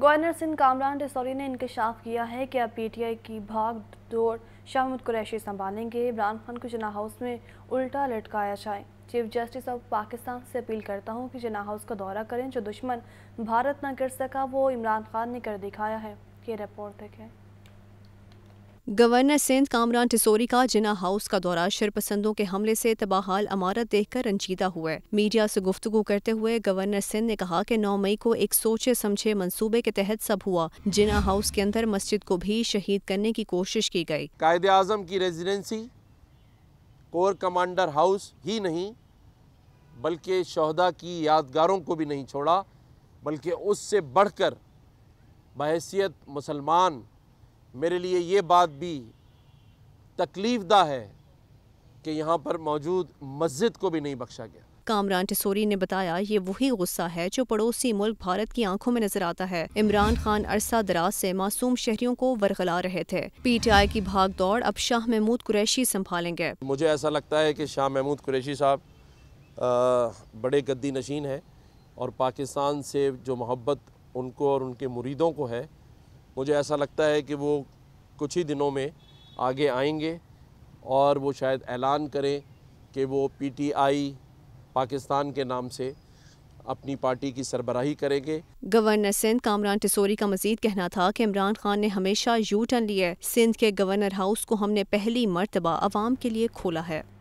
governor Singh Kamran रिसौरी ने इंकशाफ किया है कि अब पीटीआई की भाग दौड़ शाहमुद कुरैशी संभालेंगे इमरान खान को जना हाउस में उल्टा लटकाया जाए चीफ जस्टिस ऑफ पाकिस्तान से अपील करता हूं कि जना हाउस का दौरा करें जो दुश्मन भारत न कर सका वो इमरान खान ने कर दिखाया है ये रिपोर्ट देखें गवर्नर सिंध कामरान टिसोरी का जिना हाउस का दौरा शरपसंदों के हमले से तबाहाल अमारत देखकर रंजीदा हुए मीडिया से गुफ्तगु करते हुए गवर्नर सिंध ने कहा कि 9 मई को एक सोचे समझे मंसूबे के तहत सब हुआ जिना हाउस के अंदर मस्जिद को भी शहीद करने की कोशिश की गई कायद आजम की रेजिडेंसी कोर कमांडर हाउस ही नहीं बल्कि शहदा की यादगारों को भी नहीं छोड़ा बल्कि उससे बढ़कर बहसीत मुसलमान मेरे लिए ये बात भी तकलीफदा है कि यहाँ पर मौजूद मस्जिद को भी नहीं बख्शा गया कामरान टिसोरी ने बताया ये वही गुस्सा है जो पड़ोसी मुल्क भारत की आंखों में नजर आता है इमरान खान अरसा दराज से मासूम शहरियों को वरगला रहे थे पीटीआई की भाग दौड़ अब शाह महमूद कुरैशी संभालेंगे मुझे ऐसा लगता है कि शाह महमूद कुरैशी साहब बड़े गद्दी नशीन है और पाकिस्तान से जो मोहब्बत उनको और उनके मुरीदों को है मुझे ऐसा लगता है कि वो कुछ ही दिनों में आगे आएंगे और वो शायद ऐलान करें कि वो पीटीआई पाकिस्तान के नाम से अपनी पार्टी की सरबराही करेंगे गवर्नर सिंध कामरान टिसोरी का मजीद कहना था कि इमरान खान ने हमेशा यू टर्न लिया सिंध के गवर्नर हाउस को हमने पहली मरतबा आवाम के लिए खोला है